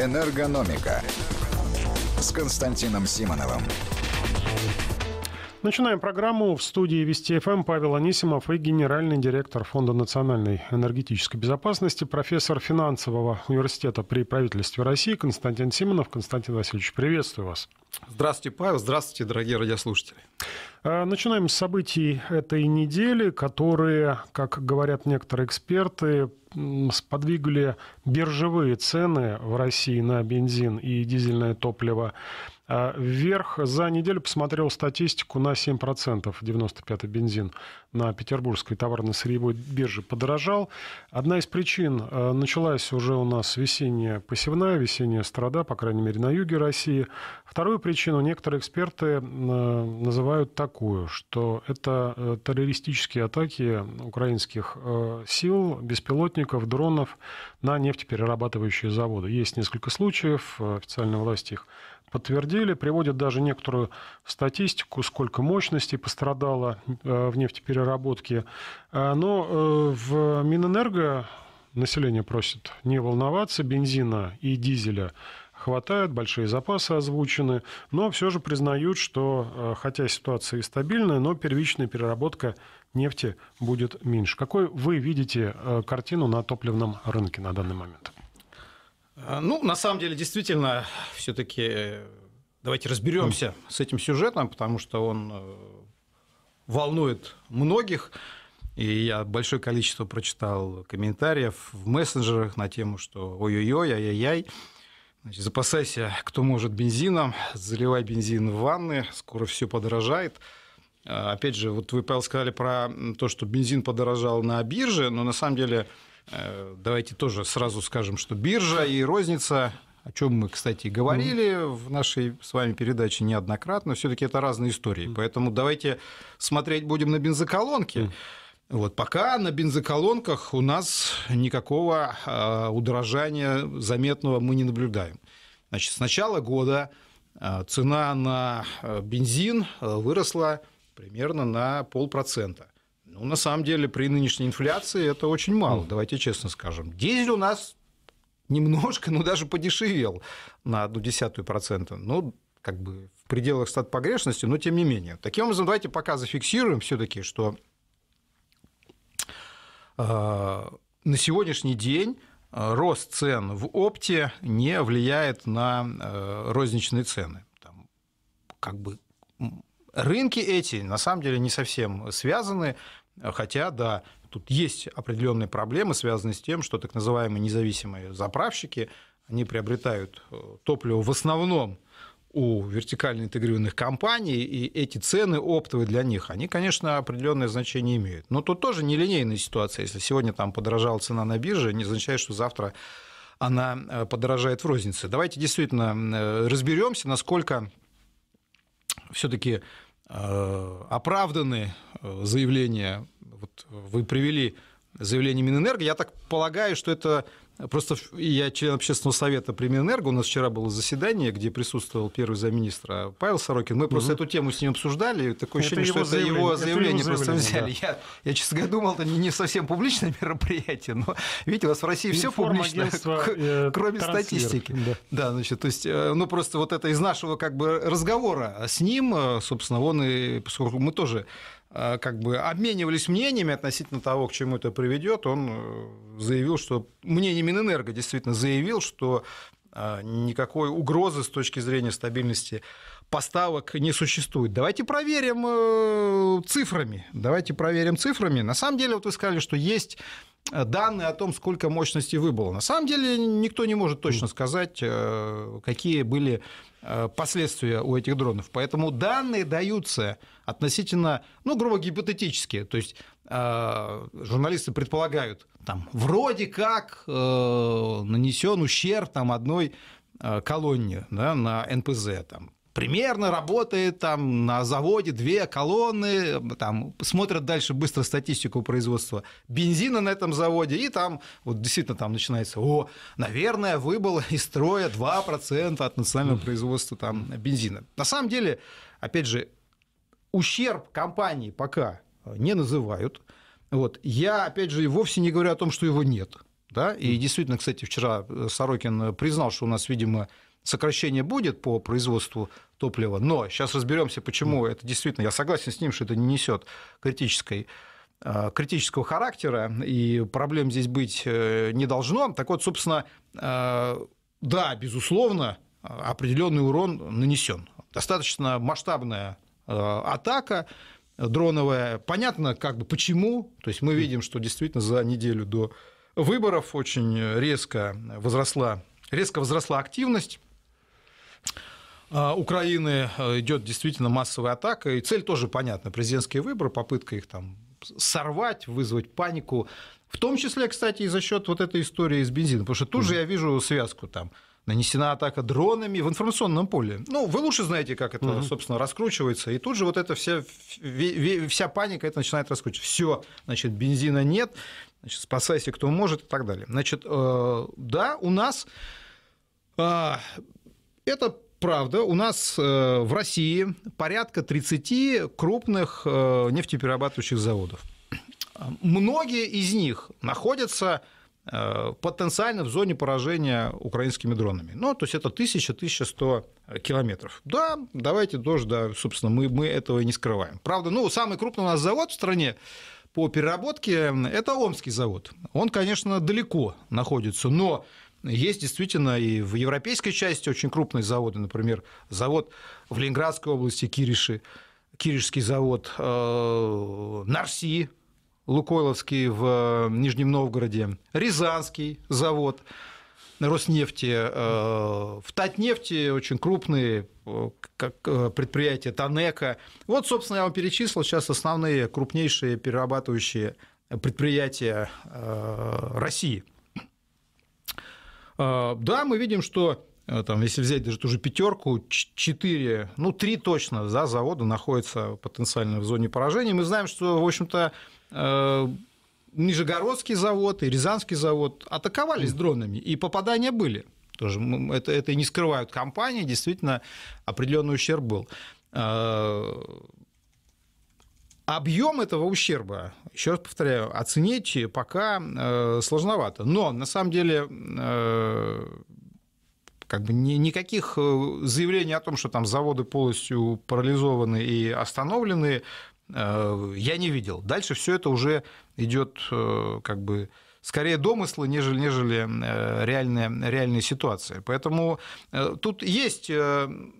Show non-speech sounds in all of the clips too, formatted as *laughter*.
Энергономика с Константином Симоновым. Начинаем программу. В студии Вести ФМ Павел Анисимов и генеральный директор Фонда национальной энергетической безопасности, профессор финансового университета при правительстве России Константин Симонов. Константин Васильевич, приветствую вас. Здравствуйте, Павел. Здравствуйте, дорогие радиослушатели. Э, начинаем с событий этой недели, которые, как говорят некоторые эксперты, сподвигли биржевые цены в России на бензин и дизельное топливо а, вверх за неделю посмотрел статистику на 7%, 95-й бензин на Петербургской товарно-сырьевой бирже подорожал. Одна из причин а, началась уже у нас весенняя посевная, весенняя страда, по крайней мере, на юге России. Вторую причину некоторые эксперты а, называют такую, что это э, террористические атаки украинских э, сил, беспилотников, дронов на нефтеперерабатывающие заводы. Есть несколько случаев, э, официальные власти их подтвердили, приводят даже некоторую статистику, сколько мощностей пострадало э, в нефтепереработке. Э, но в Минэнерго население просит не волноваться, бензина и дизеля – хватает, большие запасы озвучены, но все же признают, что э, хотя ситуация и стабильная, но первичная переработка нефти будет меньше. Какой вы видите э, картину на топливном рынке на данный момент? Э, ну, на самом деле, действительно, все-таки давайте разберемся с этим сюжетом, потому что он волнует многих. И я большое количество прочитал комментариев в мессенджерах на тему, что ой-ой-ой, ай-яй-яй. -ой -ой, Значит, запасайся, кто может, бензином, заливай бензин в ванны, скоро все подорожает. А, опять же, вот вы, Павел, сказали про то, что бензин подорожал на бирже, но на самом деле э, давайте тоже сразу скажем, что биржа и розница о чем мы, кстати, говорили в нашей с вами передаче неоднократно, все-таки это разные истории. Поэтому давайте смотреть будем на бензоколонки. Вот, пока на бензоколонках у нас никакого э, удорожания заметного мы не наблюдаем. Значит, с начала года э, цена на а, бензин выросла примерно на полпроцента. Ну, на самом деле, при нынешней инфляции это очень мало, давайте честно скажем. Дизель у нас немножко, ну, даже подешевел на одну десятую процента. Ну, как бы в пределах стат погрешности, но тем не менее. Таким образом, давайте пока зафиксируем все таки что Э, на сегодняшний день э, рост цен в опте не влияет на э, розничные цены. Там, как бы рынки эти на самом деле не совсем связаны, хотя да, тут есть определенные проблемы, связанные с тем, что так называемые независимые заправщики они приобретают топливо в основном у вертикально интегрированных компаний, и эти цены оптовые для них, они, конечно, определенное значение имеют. Но тут тоже нелинейная ситуация. Если сегодня там подорожала цена на бирже, не означает, что завтра она э, подорожает в рознице. Давайте действительно э, разберемся, насколько все-таки э, оправданы заявления. Вот вы привели заявление Минэнерго. Я так полагаю, что это Просто я член общественного совета Премьер-энерго. У нас вчера было заседание, где присутствовал первый замминистра Павел Сорокин. Мы угу. просто эту тему с ним обсуждали. Такое это ощущение, его что заявление. его заявление, это его заявление просто взяли. Да. Я, я, честно говоря, думал, это не, совсем публичное *laughs* мероприятие, но видите, у нас в России все публично, *laughs* э, кроме статистики. да, значит, то есть, э, ну просто вот это из нашего как бы разговора с ним, э, собственно, он и поскольку мы тоже Э, как бы обменивались мнениями относительно того, к чему это приведет, он э, заявил, что мнение Минэнерго действительно заявил, что э, никакой угрозы с точки зрения стабильности поставок не существует. Давайте проверим э, цифрами. Давайте проверим цифрами. На самом деле, вот вы сказали, что есть э, данные о том, сколько мощности выбыло. На самом деле никто не может точно сказать, э, какие были последствия у этих дронов. Поэтому данные даются относительно, ну, грубо гипотетически. То есть журналисты предполагают, там, вроде как нанесен ущерб там, одной колонне да, на НПЗ, там, примерно работает там на заводе две колонны, там смотрят дальше быстро статистику производства бензина на этом заводе, и там вот действительно там начинается, о, наверное, выбыл из строя 2% от национального производства там бензина. На самом деле, опять же, ущерб компании пока не называют. Вот. Я, опять же, вовсе не говорю о том, что его нет. Да? И действительно, кстати, вчера Сорокин признал, что у нас, видимо, сокращение будет по производству топлива, но сейчас разберемся, почему это действительно, я согласен с ним, что это не несет критической э, критического характера, и проблем здесь быть э, не должно. Так вот, собственно, э, да, безусловно, определенный урон нанесен. Достаточно масштабная атака дроновая. Понятно, как бы почему. То есть мы видим, что действительно за неделю до выборов очень резко возросла, резко возросла активность а, Украины э, идет действительно массовая атака, и цель тоже понятна. Президентские выборы, попытка их там сорвать, вызвать панику. В том числе, кстати, и за счет вот этой истории с бензином. Потому что тут же я вижу связку там нанесена атака дронами в информационном поле. Ну, вы лучше знаете, как это, угу. собственно, раскручивается. И тут же вот эта вся, вся паника это начинает раскручивать. Все, значит, бензина нет, значит, спасайся, кто может, и так далее. Значит, э, да, у нас а, это правда. У нас э, в России порядка 30 крупных э, нефтеперерабатывающих заводов. Многие из них находятся э, потенциально в зоне поражения украинскими дронами. Ну, то есть это 1000-1100 километров. Да, давайте тоже, да, собственно, мы, мы этого и не скрываем. Правда, ну, самый крупный у нас завод в стране по переработке – это Омский завод. Он, конечно, далеко находится, но есть действительно и в европейской части очень крупные заводы, например, завод в Ленинградской области Кириши, Киришский завод, э, Нарси, Лукойловский в э, Нижнем Новгороде, Рязанский завод Роснефти, э, в Татнефти очень крупные э, как предприятия Танека. Вот, собственно, я вам перечислил сейчас основные крупнейшие перерабатывающие предприятия России – а, да, мы видим, что э, там, если взять даже ту же пятерку, 4, ну, 3 точно да, завода находятся потенциально в зоне поражения. Мы знаем, что, в общем-то, э, Нижегородский завод и Рязанский завод атаковались дронами, и попадания были. Тоже это, это и не скрывают компании, действительно, определенный ущерб был. А, Объем этого ущерба, еще раз повторяю, оценить пока э, сложновато. Но на самом деле э, как бы ни, никаких э, заявлений о том, что там заводы полностью парализованы и остановлены, э, я не видел. Дальше все это уже идет э, как бы скорее домыслы, нежели, нежели э, реальная, реальная ситуация. Поэтому э, тут есть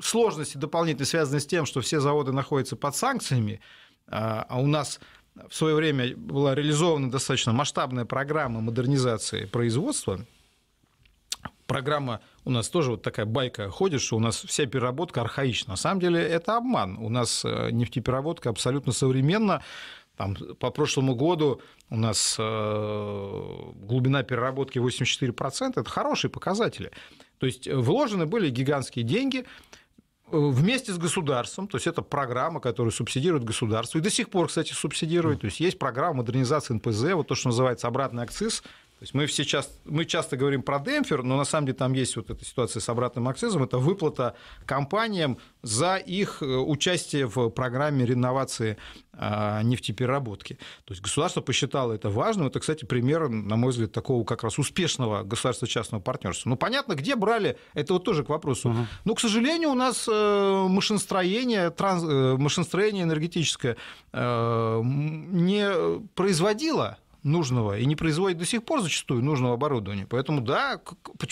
сложности дополнительные, связанные с тем, что все заводы находятся под санкциями, а, а у нас в свое время была реализована достаточно масштабная программа модернизации производства. Программа у нас тоже вот такая байка ходит, что у нас вся переработка архаична. На самом деле это обман. У нас э, нефтепереработка абсолютно современна. Там, по прошлому году у нас э, глубина переработки 84%. Это хорошие показатели. То есть э, вложены были гигантские деньги – Э, вместе с государством, то есть это программа, которая субсидирует государство, и до сих пор, кстати, субсидирует, то есть есть программа модернизации НПЗ, вот то, что называется обратный акциз, то есть мы все часто мы часто говорим про демпфер, но на самом деле там есть вот эта ситуация с обратным акцизом. Это выплата компаниям за их э, участие в программе реновации а, нефтепереработки. То есть государство посчитало это важным. Это, кстати, пример, на мой взгляд, такого как раз успешного государства-частного партнерства. Ну, понятно, где брали, это вот тоже к вопросу. Угу. Ну, но, к сожалению, у нас э, машиностроение, транс, э, машиностроение энергетическое не производило нужного и не производит до сих пор зачастую нужного оборудования. Поэтому да,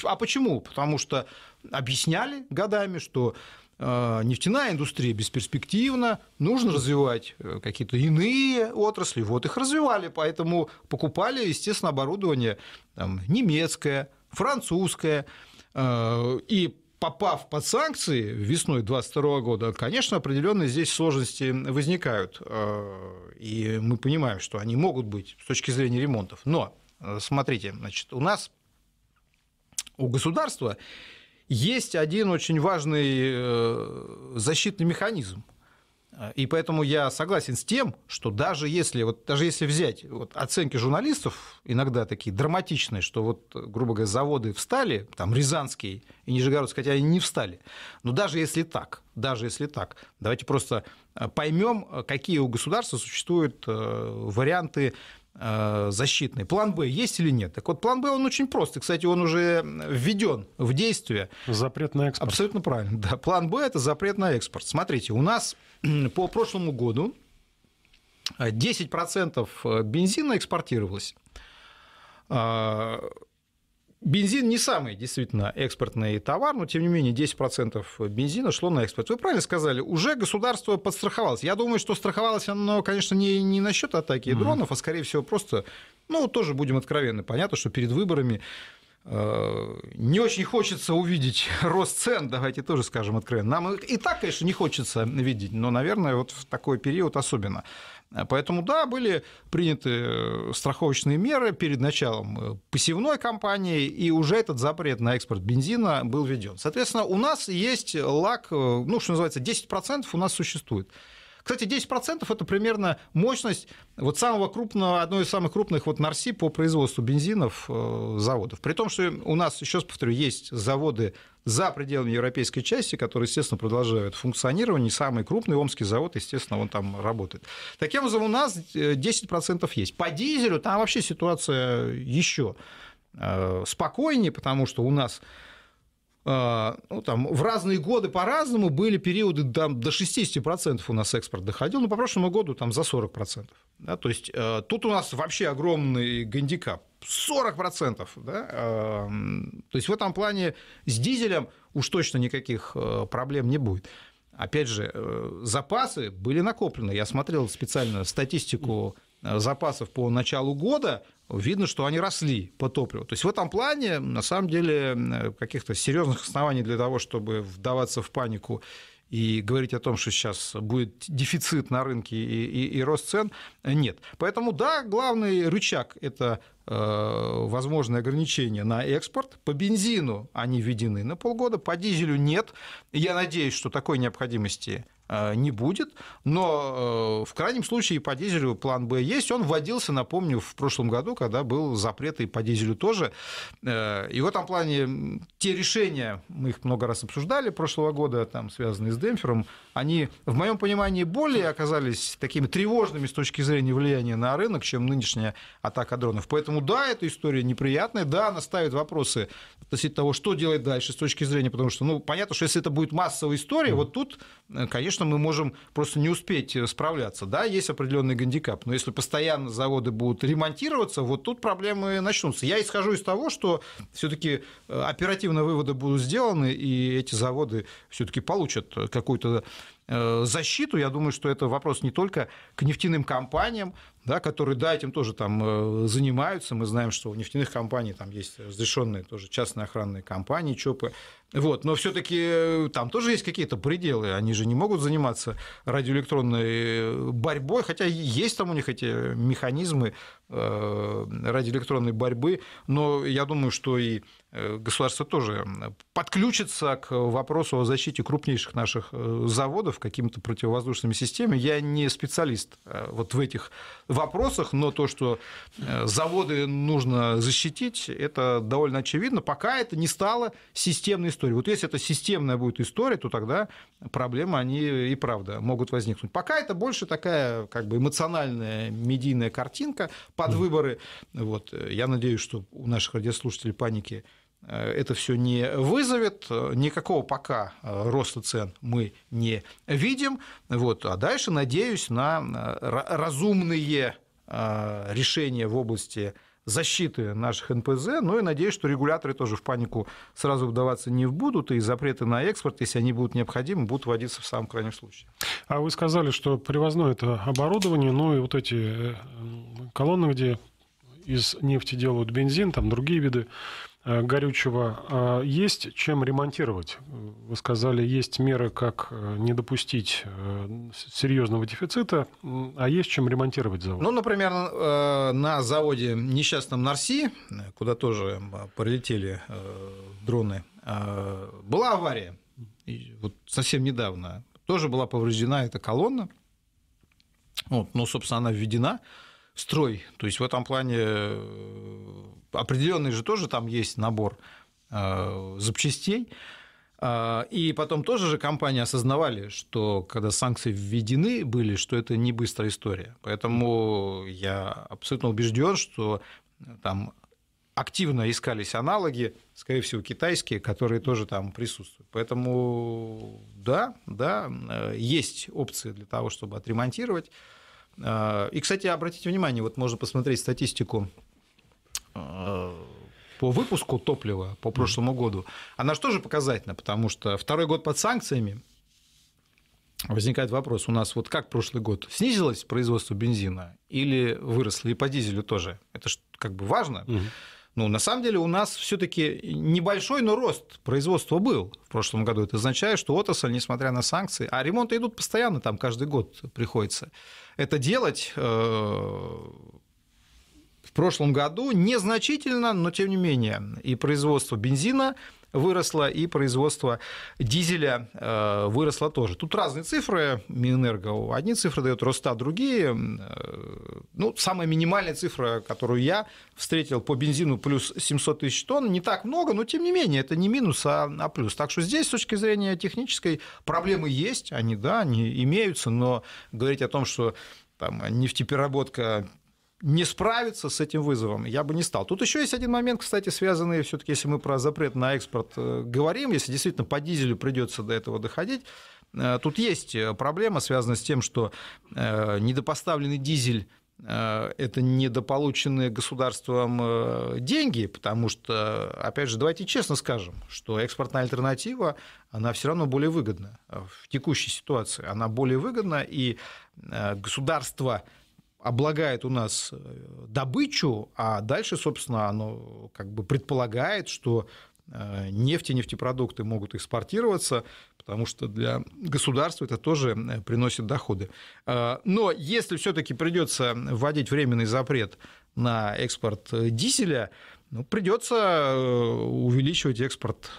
а почему? Потому что объясняли годами, что э, нефтяная индустрия бесперспективна, нужно развивать э, какие-то иные отрасли. Вот их развивали, поэтому покупали, естественно, оборудование там, немецкое, французское. Э, и попав под санкции весной 2022 года, конечно, определенные здесь сложности возникают. Э, и мы понимаем, что они могут быть с точки зрения ремонтов. Но, э, смотрите, значит, у нас, у государства есть один очень важный э, защитный механизм – Э, и поэтому я согласен с тем, что даже если, вот, даже если взять вот, оценки журналистов, иногда такие драматичные, что вот, э, грубо говоря, заводы встали, там Рязанский и Нижегородский, хотя они не встали, но даже если так, даже если так, давайте просто э, поймем, какие у государства существуют варианты защитный. План Б есть или нет? Так вот, план Б, он очень прост. И, кстати, он уже введен в действие. Запрет на экспорт. Абсолютно правильно, да. План Б – это запрет на экспорт. Смотрите, у нас по прошлому году 10% э, э, бензина экспортировалось. А, бензин не самый действительно экспортный товар, но тем не менее 10% э, бензина шло на экспорт. Вы правильно сказали, уже государство подстраховалось. Я думаю, что страховалось оно, конечно, не, не насчет атаки mm-hmm. дронов, а скорее всего просто, ну, тоже будем откровенны, понятно, что перед выборами Э, не очень хочется увидеть *laughs* рост цен, давайте тоже скажем откровенно. Нам и так, конечно, не хочется видеть, но, наверное, вот в такой период особенно. Поэтому, да, были приняты э, страховочные меры перед началом э, посевной кампании, и уже этот запрет на экспорт бензина был введен. Соответственно, у нас есть лак, ну, что называется, 10% у нас существует. Кстати, 10% это примерно мощность вот самого крупного, одной из самых крупных вот Нарси по производству бензинов э, заводов. При том, что у нас, еще раз повторю, есть заводы за пределами европейской части, которые, естественно, продолжают функционирование. самый крупный омский завод, естественно, он там работает. Таким образом, у нас 10% э, есть. По дизелю там вообще ситуация еще э, спокойнее, потому что у нас а, ну, там, в разные годы по-разному были периоды до, до 60% у нас экспорт доходил, но по прошлому году там за 40%. Да, то есть э, тут у нас вообще огромный гандикап. 40%. Да? то есть в этом плане с дизелем уж точно никаких э, проблем не будет. Опять же, э, запасы были накоплены. Я смотрел специально статистику Э, запасов по началу года, видно, что они росли по топливу. То есть в этом плане, на самом деле, э, каких-то серьезных оснований для того, чтобы вдаваться в панику и говорить о том, что сейчас будет дефицит на рынке и, и, и рост цен, нет. Поэтому, да, главный рычаг – это э, возможные ограничения на экспорт. По бензину они введены на полгода, по дизелю нет. Я надеюсь, что такой необходимости Э, не будет, но э, в крайнем случае и по дизелю план Б есть. Он вводился, напомню, в прошлом году, когда был запрет и по дизелю тоже. Э, и в этом плане те решения, мы их много раз обсуждали прошлого года, там, связанные с демпфером, они, в моем понимании, более оказались такими тревожными с точки зрения влияния на рынок, чем нынешняя атака дронов. Поэтому да, эта история неприятная, да, она ставит вопросы относительно того, что делать дальше с точки зрения, потому что, ну, понятно, что если это будет массовая история, mm. вот тут, конечно, конечно, мы можем просто не успеть э, справляться. Да, есть определенный гандикап, но если постоянно заводы будут ремонтироваться, вот тут проблемы начнутся. Я исхожу из того, что все-таки э, оперативно выводы будут сделаны, и эти заводы все-таки получат э, какую-то Э, защиту. Я думаю, что это вопрос не только к нефтяным компаниям, да, которые, да, этим тоже там э, занимаются. Мы знаем, что у нефтяных компаний там есть разрешенные тоже частные охранные компании, ЧОПы. Вот. Но все таки э, там тоже есть какие-то пределы. Они же не могут заниматься радиоэлектронной борьбой, хотя есть там у них эти механизмы радиоэлектронной борьбы. Но я думаю, что и Э, государство тоже подключится к вопросу о защите крупнейших наших э, заводов какими-то противовоздушными системами. Я не специалист э, вот в этих вопросах, но то, что заводы нужно защитить, это довольно очевидно, пока это не стало системной историей. Вот если это системная будет история, то тогда проблемы, они и правда могут возникнуть. Пока это больше такая как бы эмоциональная медийная картинка под выборы. Вот. Я надеюсь, что у наших радиослушателей паники Э, это все не вызовет, э, никакого пока э, роста цен мы не видим. Вот. А дальше надеюсь на разумные решения в области защиты наших НПЗ. но ну и надеюсь, что регуляторы тоже в панику сразу вдаваться не будут, и запреты на экспорт, если они будут необходимы, будут вводиться в самом крайнем случае. А вы сказали, что привозное это оборудование, ну и вот эти колонны, где из нефти делают бензин, там другие виды Э, горючего а есть чем ремонтировать. Вы сказали, есть меры, как э, не допустить э, серьезного дефицита, а есть чем ремонтировать завод. Ну, например, на заводе несчастном Нарси, куда тоже прилетели дроны, была авария. И вот совсем недавно тоже была повреждена эта колонна. Вот, ну, собственно, она введена строй. То есть в этом плане э, определенный же тоже там есть набор э, запчастей. Э, и потом тоже же компании осознавали, что когда санкции введены были, что это не быстрая история. Поэтому я абсолютно убежден, что там активно искались аналоги, скорее всего, китайские, которые тоже там присутствуют. Поэтому да, да, есть опции для того, чтобы отремонтировать. А, и, кстати, обратите внимание, вот можно посмотреть статистику а, по выпуску топлива по прошлому году, она же тоже показательна, потому что второй год под санкциями, возникает вопрос, у нас вот как прошлый год, снизилось производство бензина или выросло, и по дизелю тоже? Это же как бы важно. Угу. Ну, на самом деле у нас все-таки небольшой, но рост производства был в прошлом году. Это означает, что отрасль, несмотря на санкции, а ремонты идут постоянно, там каждый год приходится это делать. Э, в прошлом году незначительно, но тем не менее. И производство бензина выросла и производство дизеля э, выросло тоже. Тут разные цифры Минэнерго. Одни цифры дают Роста, другие. Э, ну, самая минимальная цифра, которую я встретил по бензину плюс 700 тысяч тонн, не так много, но тем не менее, это не минус, а, а плюс. Так что здесь, с точки зрения технической, проблемы есть, они, да, они имеются, но говорить о том, что там нефтепереработка не справиться с этим вызовом, я бы не стал. Тут еще есть один момент, кстати, связанный все-таки, если мы про запрет на экспорт э, говорим, если действительно по дизелю придется до этого доходить, э, тут есть э, проблема, связанная с тем, что недопоставленный дизель это недополученные государством деньги, потому что, опять же, давайте честно скажем, что экспортная альтернатива, она все равно более выгодна в текущей ситуации. Она более выгодна, и государство облагает у нас э, добычу, а дальше, собственно, оно как бы предполагает, что э, нефть и нефтепродукты могут экспортироваться, потому что для государства это тоже э, приносит доходы. Но если все-таки придется вводить временный запрет на экспорт дизеля, ну, придется увеличивать экспорт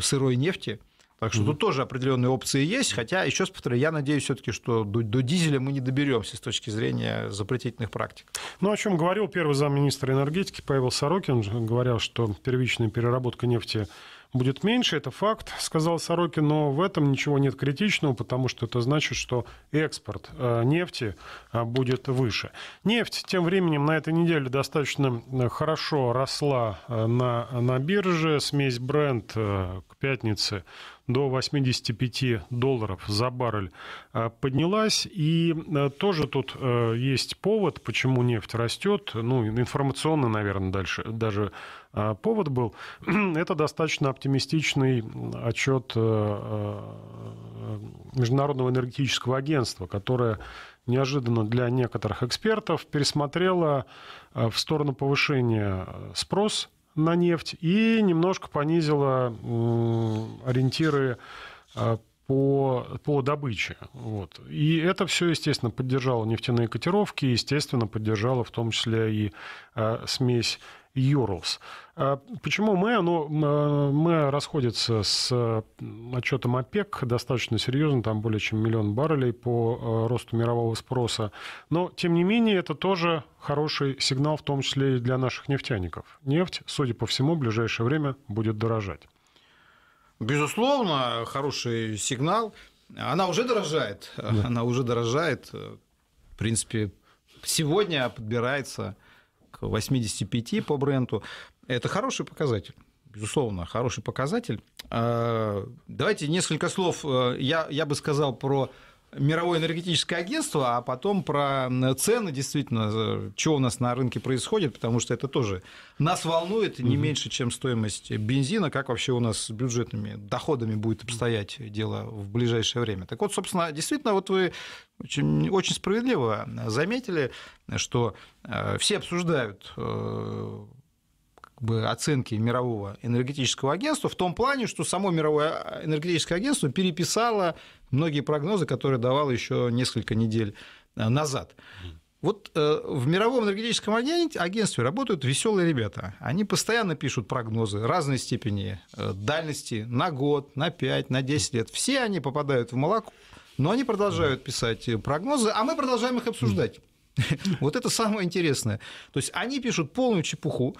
сырой нефти, так что mm тут тоже определенные опции есть, хотя, еще раз повторяю, я надеюсь все-таки, что до, до дизеля мы не доберемся с точки зрения запретительных практик. Ну, о чем говорил первый замминистра энергетики Павел Сорокин, говоря, что первичная переработка нефти будет меньше, это факт, сказал Сорокин, но в этом ничего нет критичного, потому что это значит, что экспорт э, нефти э, будет выше. Нефть тем временем на этой неделе достаточно э, хорошо росла на, на бирже. Смесь бренд к пятнице до 85 долларов за баррель поднялась. И тоже тут есть повод, почему нефть растет. Ну, информационно, наверное, дальше даже а, повод был, *clears throat* это достаточно оптимистичный отчет э, э, Международного энергетического агентства, которое неожиданно для некоторых экспертов пересмотрело э, в сторону повышения спрос на нефть и немножко понизило ориентиры по, по добыче. Вот. И это все, естественно, поддержало нефтяные котировки, естественно, поддержало в том числе и э, смесь Юрлс. А почему мы? Ну, а, мы расходится с э, отчетом ОПЕК достаточно серьезно, там более чем миллион баррелей по э, росту мирового спроса. Но, тем не менее, это тоже хороший сигнал, в том числе и для наших нефтяников. Нефть, судя по всему, в ближайшее время будет дорожать. Безусловно, хороший сигнал. Она уже дорожает. Да. Она уже дорожает. В принципе, сегодня подбирается 85 по бренду. Это хороший показатель безусловно, хороший показатель. А, давайте несколько слов. Э, я, я бы сказал про мировое энергетическое агентство, а потом про цены, действительно, что у нас на рынке происходит, потому что это тоже нас волнует не угу. меньше, чем стоимость бензина, как вообще у нас с бюджетными доходами будет обстоять дело в ближайшее время. Так вот, собственно, действительно, вот вы очень, очень справедливо заметили, что э, все обсуждают э, бы, оценки мирового энергетического агентства в том плане, что само мировое а, энергетическое агентство переписало многие прогнозы, которые давало еще несколько недель а, назад. Вот э, в мировом энергетическом агентстве работают веселые ребята. Они постоянно пишут прогнозы разной степени э, дальности на год, на 5, на 10 лет. Все они попадают в молоко, но они продолжают писать э, прогнозы, а мы продолжаем их обсуждать. *laughs* Вот это самое интересное. То есть они пишут полную чепуху,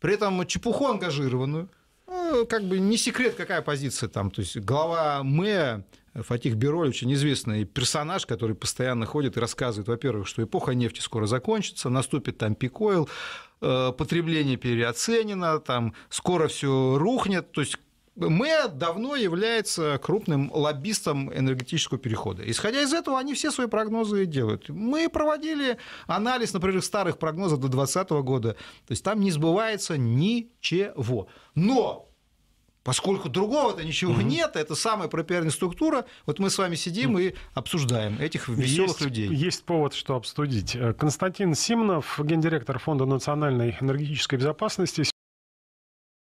при этом чепуху ангажированную. Ну, как бы не секрет, какая позиция там. То есть глава мэ Фатих Бироль, очень известный персонаж, который постоянно ходит и рассказывает, во-первых, что эпоха нефти скоро закончится, наступит там пикойл, э, потребление переоценено, там скоро все рухнет, то есть Мэ давно является крупным лоббистом энергетического перехода. Исходя из этого, они все свои прогнозы делают. Мы проводили анализ, например, старых прогнозов до 2020 года. То есть там не сбывается ничего. Но Поскольку другого-то ничего угу. нет, это самая пропиарная структура. Вот мы с вами сидим и обсуждаем этих веселых есть, людей. Есть повод, что обсудить. Константин Симонов, гендиректор Фонда национальной энергетической безопасности.